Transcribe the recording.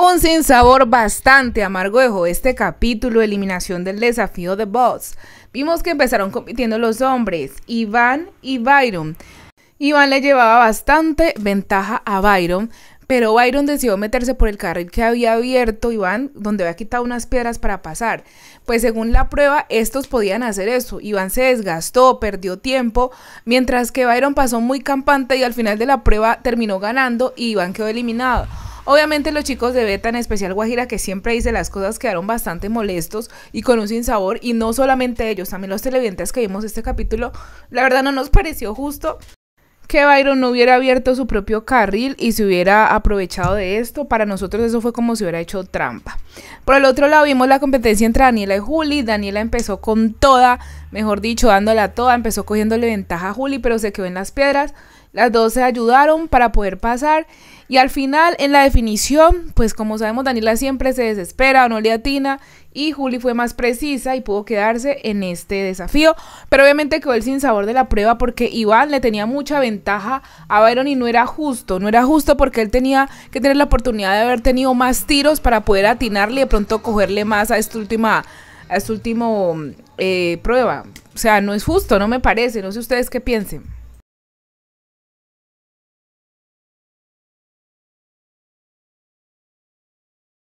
Un sinsabor bastante amargo este capítulo eliminación del desafío de Boss. Vimos que empezaron compitiendo los hombres, Iván y Byron. Iván le llevaba bastante ventaja a Byron, pero Byron decidió meterse por el carril que había abierto Iván, donde había quitado unas piedras para pasar. Pues según la prueba, estos podían hacer eso. Iván se desgastó, perdió tiempo, mientras que Byron pasó muy campante y al final de la prueba terminó ganando y Iván quedó eliminado. Obviamente los chicos de Beta, en especial Guajira, que siempre dice las cosas, quedaron bastante molestos y con un sinsabor. Y no solamente ellos, también los televidentes que vimos este capítulo, la verdad no nos pareció justo que Byron no hubiera abierto su propio carril y se hubiera aprovechado de esto. Para nosotros eso fue como si hubiera hecho trampa. Por el otro lado vimos la competencia entre Daniela y Juli. Daniela empezó con toda, mejor dicho, dándola toda, empezó cogiéndole ventaja a Juli, pero se quedó en las piedras. Las dos se ayudaron para poder pasar y al final, en la definición, pues como sabemos, Daniela siempre se desespera, o no le atina. Y Juli fue más precisa y pudo quedarse en este desafío. Pero obviamente quedó el sabor de la prueba porque Iván le tenía mucha ventaja a Byron y no era justo. No era justo porque él tenía que tener la oportunidad de haber tenido más tiros para poder atinarle y de pronto cogerle más a esta última, a este último eh, prueba. O sea, no es justo, no me parece. No sé ustedes qué piensen.